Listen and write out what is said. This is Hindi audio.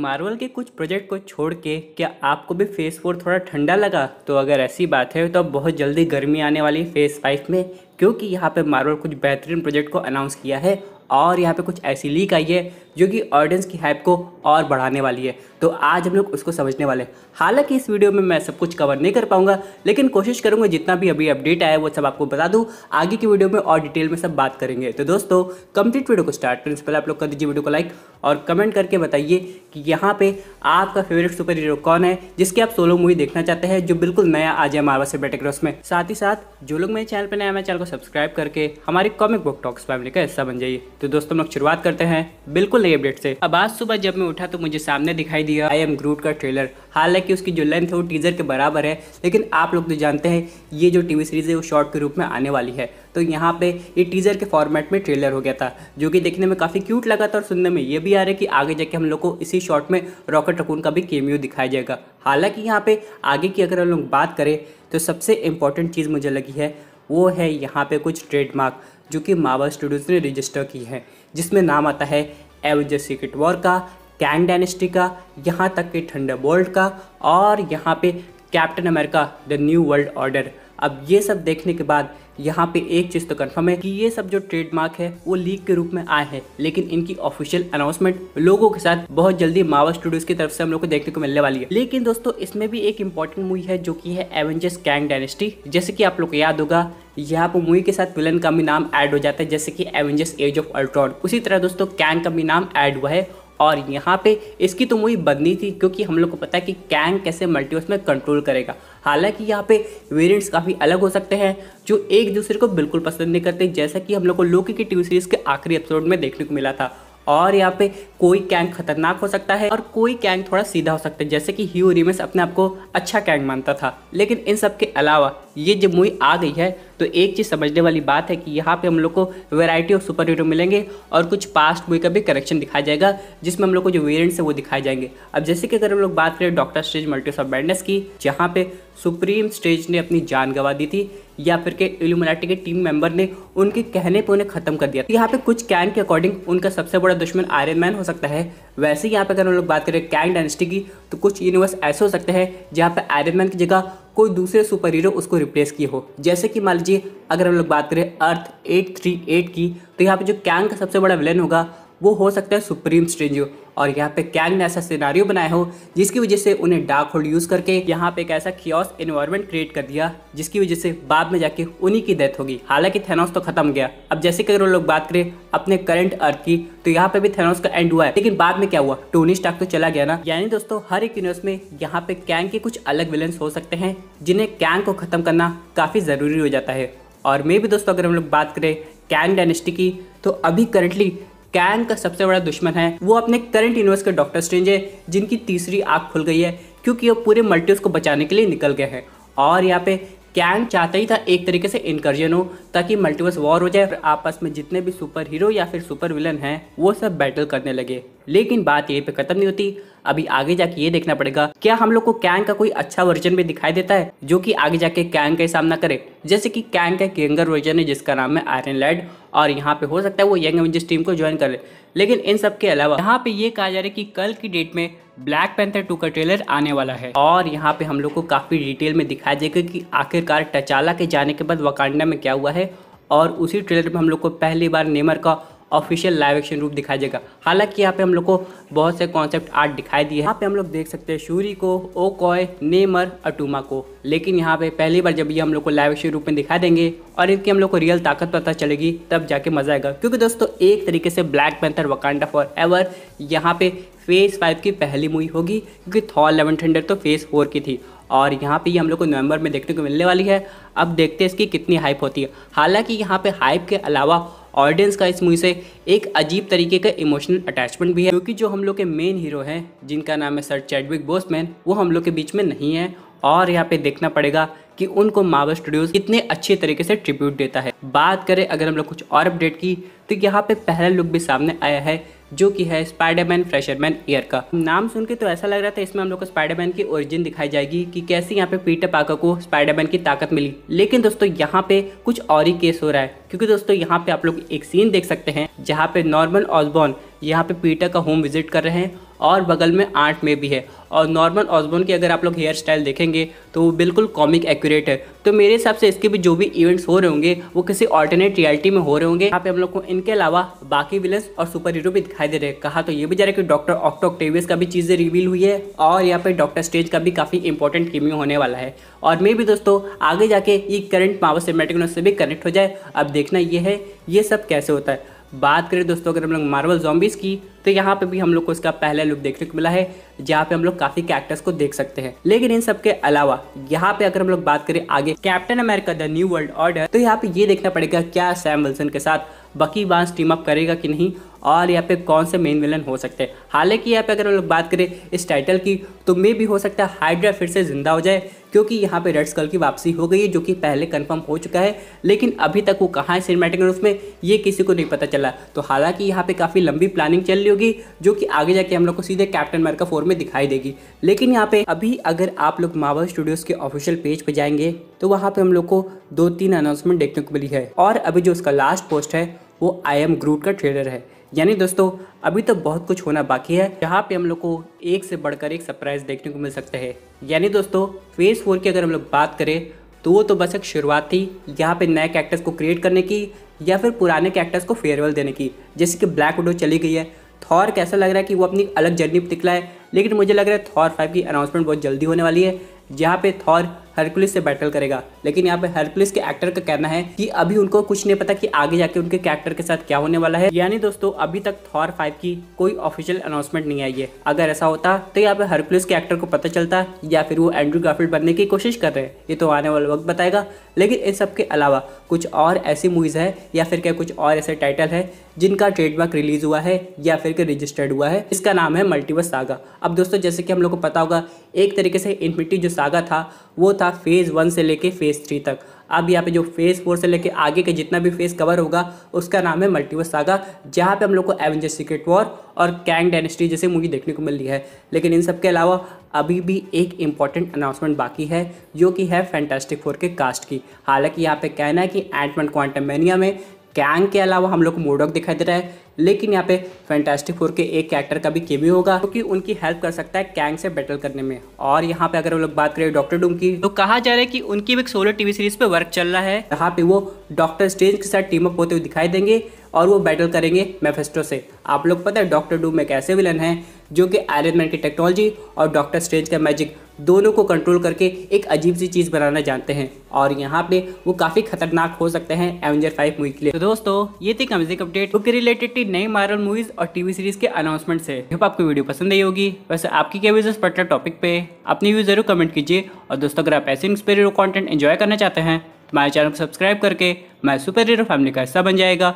मार्वल के कुछ प्रोजेक्ट को छोड़ के क्या आपको भी फेज़ फोर थोड़ा ठंडा लगा तो अगर ऐसी बात है तो अब बहुत जल्दी गर्मी आने वाली फेज़ फाइव में क्योंकि यहाँ पे मार्वल कुछ बेहतरीन प्रोजेक्ट को अनाउंस किया है और यहाँ पे कुछ ऐसी लीक आई है जो कि ऑडियंस की हाइप को और बढ़ाने वाली है तो आज हम लोग उसको समझने वाले हैं हालांकि इस वीडियो में मैं सब कुछ कवर नहीं कर पाऊंगा लेकिन कोशिश करूंगा जितना भी अभी अपडेट आया वो सब आपको बता दूँ आगे की वीडियो में और डिटेल में सब बात करेंगे तो दोस्तों कंप्लीट वीडियो को स्टार्ट करने से पहले आप लोग कर दीजिए वीडियो को लाइक और कमेंट करके बताइए कि यहाँ पे आपका फेवरेट सुपर हीरो कौन है जिसकी आप सोलो मूवी देखना चाहते हैं जो बिल्कुल नया आज है मारवा से बेटेक्रॉस में साथ ही साथ जो लोग मेरे चैनल पर नया मेरे चैनल को सब्सक्राइब करके हमारी कॉमिक बुक टॉक्स फैमिली का हिस्सा बन जाइए तो दोस्तों हम लोग शुरुआत करते हैं बिल्कुल वाली अपडेट से अब आज सुबह जब मैं उठा तो मुझे सामने दिखाई दिया आई एम ग्रूट का ट्रेलर हालांकि उसकी जो लेंथ है वो टीजर के बराबर है लेकिन आप लोग तो जानते हैं ये जो टीवी सीरीज़ है वो शॉर्ट के रूप में आने वाली है तो यहाँ पे ये टीजर के फॉर्मेट में ट्रेलर हो गया था जो कि देखने में काफ़ी क्यूट लगा था और सुनने में ये भी आ रहा है कि आगे जाके हम लोग को इसी शॉर्ट में रॉकेट रकून का भी केमियो दिखाया जाएगा हालांकि यहाँ पे आगे की अगर हम लोग बात करें तो सबसे इंपॉर्टेंट चीज़ मुझे लगी है वो है यहाँ पे कुछ ट्रेडमार्क जो कि मावा स्टूडियोज़ ने रजिस्टर की है जिसमें नाम आता है एवेजर सीक्रेट वॉर का कैंग डायनेस्टी का यहाँ तक कि ठंडा बोल्ट का और यहाँ पे Captain America the New World Order अब ये सब देखने के बाद यहाँ पे एक चीज़ तो कन्फर्म है कि ये सब जो ट्रेडमार्क है वो लीक के रूप में आए हैं लेकिन इनकी ऑफिशियल अनाउंसमेंट लोगों के साथ बहुत जल्दी मावा स्टूडियोज की तरफ से हम लोग को देखने को मिलने वाली है लेकिन दोस्तों इसमें भी एक इंपॉर्टेंट मूवी है जो कि है एवेंजर्स कैंग डायनेस्टी जैसे कि आप लोग को याद होगा यहाँ पर मूवी के साथ विलन का भी नाम ऐड हो जाता है जैसे कि एवेंजर्स एज ऑफ अल्ट्रॉन उसी तरह दोस्तों कैंग का भी नाम ऐड हुआ है और यहाँ पे इसकी तो मूवी बदनी थी क्योंकि हम लोग को पता है कि कैंग कैसे मल्टीवर्स में कंट्रोल करेगा हालांकि यहाँ पे वेरिएंट्स काफ़ी अलग हो सकते हैं जो एक दूसरे को बिल्कुल पसंद नहीं करते जैसा कि हम लोग को लोकी की टीवी सीरीज़ के आखिरी एपिसोड में देखने को मिला था और यहाँ पे कोई कैंग खतरनाक हो सकता है और कोई कैंग थोड़ा सीधा हो सकता है जैसे कि ह्यू रिमेस अपने आप को अच्छा कैंग मानता था लेकिन इन सब के अलावा ये जब मूवी आ गई है तो एक चीज़ समझने वाली बात है कि यहाँ पे हम लोग को वैरायटी ऑफ सुपर हीरो मिलेंगे और कुछ पास्ट मूवी का भी करेक्शन दिखाया जाएगा जिसमें हम लोग को जो वेरियंट्स है वो दिखाए जाएंगे अब जैसे कि अगर हम लोग बात करें Doctor Strange Multiverse of Madness की जहाँ पे सुप्रीम स्टेज ने अपनी जान गंवा दी थी या फिर के इल्यूमिनाटी के टीम मेंबर ने उनके कहने पर उन्हें खत्म कर दिया यहाँ पे कुछ कैन के अकॉर्डिंग उनका सबसे बड़ा दुश्मन आयरन मैन हो सकता है वैसे ही यहाँ पे अगर हम लोग बात करें कैंग डायनेस्टी की तो कुछ यूनिवर्स ऐसे हो सकते हैं जहाँ पे आयरन मैन की जगह कोई दूसरे सुपर हीरो उसको रिप्लेस किए हो जैसे कि मान लीजिए अगर हम लोग बात करें अर्थ एट की तो यहाँ पर जो कैंग का सबसे बड़ा विलन होगा वो हो सकता है सुप्रीम स्ट्रेंजियो और यहाँ पे कैंग ने ऐसा सिनारियो बनाया हो जिसकी वजह से उन्हें डार्क होल्ड यूज़ करके यहाँ पे एक ऐसा क्योस इन्वायरमेंट क्रिएट कर दिया जिसकी वजह से बाद में जाके उन्हीं की डेथ होगी हालांकि थेनोस तो खत्म गया अब जैसे कि अगर लोग बात करें अपने करंट अर्थ की तो यहाँ पे भी थेनोस का एंड हुआ है लेकिन बाद में क्या हुआ टोनी स्टाक तो चला गया ना यानी दोस्तों हर एक यूनिवर्स में यहाँ पे कैंग के कुछ अलग विलन्स हो सकते हैं जिन्हें कैंग को खत्म करना काफ़ी ज़रूरी हो जाता है और मे भी दोस्तों अगर हम लोग बात करें कैंग डायनेस्टी की तो अभी करंटली कैन का सबसे बड़ा दुश्मन है वो अपने करंट यूनिवर्स के डॉक्टर स्ट्रेंज है जिनकी तीसरी आँख खुल गई है क्योंकि वो पूरे मल्टीवर्स को बचाने के लिए निकल गए हैं और यहाँ पे कैन चाहता ही था एक तरीके से इनकर्जन हो ताकि मल्टीवर्स वॉर हो जाए और आपस में जितने भी सुपर हीरो या फिर सुपर विलन हैं वो सब बैटल करने लगे लेकिन बात यही पे खत्म नहीं होती अभी आगे जाके ये देखना पड़ेगा क्या हम लोग को कैंग का कोई अच्छा वर्जन भी दिखाई देता है जो कि आगे जाके कैंग का सामना करे जैसे कि कैंग का यंगर वर्जन है जिसका नाम है आयरन लैड और यहाँ पे हो सकता है वो यंग एवेंजर्स टीम को ज्वाइन ले। लेकिन इन सब के अलावा यहाँ पे ये कहा जा रहा है कि कल की डेट में ब्लैक पैंथर टू का ट्रेलर आने वाला है और यहाँ पे हम लोग को काफी डिटेल में दिखाया जाएगा कि आखिरकार टचाला के जाने के बाद वकांडा में क्या हुआ है और उसी ट्रेलर में हम लोग को पहली बार नेमर का ऑफिशियल लाइव एक्शन रूप दिखाई देगा हालांकि यहाँ पे हम लोग को बहुत से कॉन्सेप्ट आर्ट दिखाई दिए यहाँ पे हम लोग देख सकते हैं शूरी को ओकॉय नेमर अटूमा को लेकिन यहाँ पे पहली बार जब ये हम लोग को लाइव एक्शन रूप में दिखाई देंगे और इनकी हम लोग को रियल ताकत पता चलेगी तब जाके मजा आएगा क्योंकि दोस्तों एक तरीके से Black Panther Wakanda Forever यहाँ पे फेज़ फाइव की पहली मूवी होगी क्योंकि थॉल लेवन थंडर तो फेज़ फोर की थी और यहाँ पे ये हम लोग को नवंबर में देखने को मिलने वाली है अब देखते हैं इसकी कितनी हाइप होती है हालांकि यहाँ पे हाइप के अलावा ऑडियंस का इस मूवी से एक अजीब तरीके का इमोशनल अटैचमेंट भी है क्योंकि जो हम लोग के मेन हीरो हैं जिनका नाम है सर चैडविक बोसमैन वो हम लोग के बीच में नहीं है और यहाँ पे देखना पड़ेगा कि उनको मार्वल स्टूडियोज कितने अच्छे तरीके से ट्रिब्यूट देता है बात करें अगर हम लोग कुछ और अपडेट की तो यहाँ पे पहला लुक भी सामने आया है जो कि है स्पाइडरमैन फ्रेशरमैन ईयर का नाम सुन के तो ऐसा लग रहा था इसमें हम लोग को स्पाइडरमैन की ओरिजिन दिखाई जाएगी कि कैसे यहाँ पे पीटर पाकर को स्पाइडरमैन की ताकत मिली लेकिन दोस्तों यहाँ पे कुछ और ही केस हो रहा है क्योंकि दोस्तों यहाँ पे आप लोग एक सीन देख सकते हैं जहाँ पे नॉर्मल ऑसबॉर्न यहाँ पे पीटर का होम विजिट कर रहे हैं और बगल में आठ में भी है और नॉर्मल ऑजबोन की अगर आप लोग हेयर स्टाइल देखेंगे तो वो बिल्कुल कॉमिक एक्यूरेट है तो मेरे हिसाब से इसके भी जो भी इवेंट्स हो रहे होंगे वो किसी ऑल्टरनेट रियलिटी में हो रहे होंगे यहाँ पे हम लोग को इनके अलावा बाकी विलन्स और सुपर हीरो भी दिखाई दे रहे हैं कहा तो ये भी जा रहा है कि डॉक्टर ऑक्टोक्टेवियस का भी चीज़ें रिवील हुई है और यहाँ पर डॉक्टर स्टेज का भी काफ़ी इंपॉर्टेंट कीमियो होने वाला है और मे भी दोस्तों आगे जाके ये करंट पावर सिनेमेटिक से भी कनेक्ट हो जाए अब देखना ये है ये सब कैसे होता है बात करें दोस्तों अगर हम लोग मार्वल जॉम्बीज़ की तो यहाँ पे भी हम लोग को इसका पहला लुक देखने को मिला है जहाँ पे हम लोग काफ़ी कैरेक्टर्स को देख सकते हैं लेकिन इन सब के अलावा यहाँ पे अगर हम लोग बात करें आगे Captain America the New World Order तो यहाँ पे ये देखना पड़ेगा क्या सैम विल्सन के साथ बकी बांस टीम अप करेगा कि नहीं और यहाँ पे कौन से मेन विलन हो सकते हैं हालांकि यहाँ पे अगर हम लोग बात करें इस टाइटल की तो मे भी हो सकता है हाइड्रा फिर से ज़िंदा हो जाए क्योंकि यहाँ पे रेड स्कल की वापसी हो गई है जो कि पहले कंफर्म हो चुका है लेकिन अभी तक वो कहाँ है सिनेमेटिक उसमें ये किसी को नहीं पता चला तो हालांकि यहाँ पे काफ़ी लंबी प्लानिंग चल रही होगी जो कि आगे जाके हम लोग को सीधे कैप्टन अमेरिका फोर में दिखाई देगी लेकिन यहाँ पे अभी अगर आप लोग मावल स्टूडियोज़ के ऑफिशियल पेज पर पे जाएंगे तो वहाँ पर हम लोग को दो तीन अनाउंसमेंट देखने को मिली है और अभी जो उसका लास्ट पोस्ट है वो आई एम ग्रूट का ट्रेलर है यानी दोस्तों अभी तो बहुत कुछ होना बाकी है यहाँ पे हम लोग को एक से बढ़कर एक सरप्राइज देखने को मिल सकता है यानी दोस्तों फेज फोर की अगर हम लोग बात करें तो वो तो बस एक शुरुआत थी यहाँ पे नए कैरेक्टर्स को क्रिएट करने की या फिर पुराने कैरेक्टर्स को फेयरवेल देने की जैसे कि ब्लैक वुडो चली गई है थॉर कैसा लग रहा है कि वो अपनी अलग जर्नी पर निकला है लेकिन मुझे लग रहा है थॉर फाइव की अनाउंसमेंट बहुत जल्दी होने वाली है जहाँ पे थॉर हरकुलिस से बैटल करेगा लेकिन यहाँ पे हरकुलिस के एक्टर का कहना है कि अभी उनको कुछ नहीं पता कि आगे जाके उनके कैरेक्टर के साथ क्या होने वाला है यानी दोस्तों अभी तक थॉर फाइव की कोई ऑफिशियल अनाउंसमेंट नहीं आई है अगर ऐसा होता तो यहाँ पे हरकुलिस के एक्टर को पता चलता या फिर वो एंड्रू गार्फिल्ड बनने की कोशिश कर रहे हैं ये तो आने वाला वक्त बताएगा लेकिन इन सब के अलावा कुछ और ऐसी मूवीज़ है या फिर क्या कुछ और ऐसे टाइटल है जिनका ट्रेडमार्क रिलीज हुआ है या फिर रजिस्टर्ड हुआ है इसका नाम है मल्टीवर्स सागा अब दोस्तों जैसे कि हम लोग को पता होगा एक तरीके से इन्फिनिटी जो सागा था वो था फेज़ वन से लेके फेज़ थ्री तक अब यहाँ पे जो फेज़ फोर से लेके आगे के जितना भी फेज़ कवर होगा उसका नाम है मल्टीवर्स आगा जहाँ पे हम लोग को एवेंजर सीक्रेट वॉर और कैंग डायनेस्टी जैसे मूवी देखने को मिल रही है लेकिन इन सब के अलावा अभी भी एक इम्पॉर्टेंट अनाउंसमेंट बाकी है जो कि है फैंटास्टिक फोर के कास्ट की हालांकि यहाँ पे कहना है कि एंटमेंट क्वांटम में कैंग के अलावा हम लोग को मोडोक दिखाई दे रहा है लेकिन यहाँ पे फैंटास्टिक फोर के एक कैरेक्टर का भी केवी होगा क्योंकि तो उनकी हेल्प कर सकता है कैंग से बैटल करने में और यहाँ पे अगर हम लोग बात करें डॉक्टर डूम की तो कहा जा रहा है कि उनकी भी एक सोलो टीवी सीरीज पे वर्क चल रहा है यहाँ पे वो डॉक्टर स्ट्रेंज के साथ टीम अप होते हुए दिखाई देंगे और वो बैटल करेंगे मेफेस्टो से आप लोग पता है डॉक्टर डूम एक ऐसे विलन है जो कि आयरन मैन की टेक्नोलॉजी और डॉक्टर स्ट्रेंज का मैजिक दोनों को कंट्रोल करके एक अजीब सी चीज़ बनाना जानते हैं और यहाँ पे वो काफ़ी खतरनाक हो सकते हैं एवेंजर फाइव मूवी के लिए तो दोस्तों ये थी कमजिक अपडेट बुक रिलेटेड थी नई मार्वल मूवीज और टीवी सीरीज के अनाउंसमेंट से जब आपको वीडियो पसंद आई होगी वैसे आपकी क्या व्यूज इस टॉपिक पे अपनी व्यूज जरूर कमेंट कीजिए और दोस्तों अगर आप ऐसे इंस्पेरियर कॉन्टेंट इन्जॉय करना चाहते हैं तो हमारे चैनल को सब्सक्राइब करके मैं सुपर फैमिली का हिस्सा बन जाएगा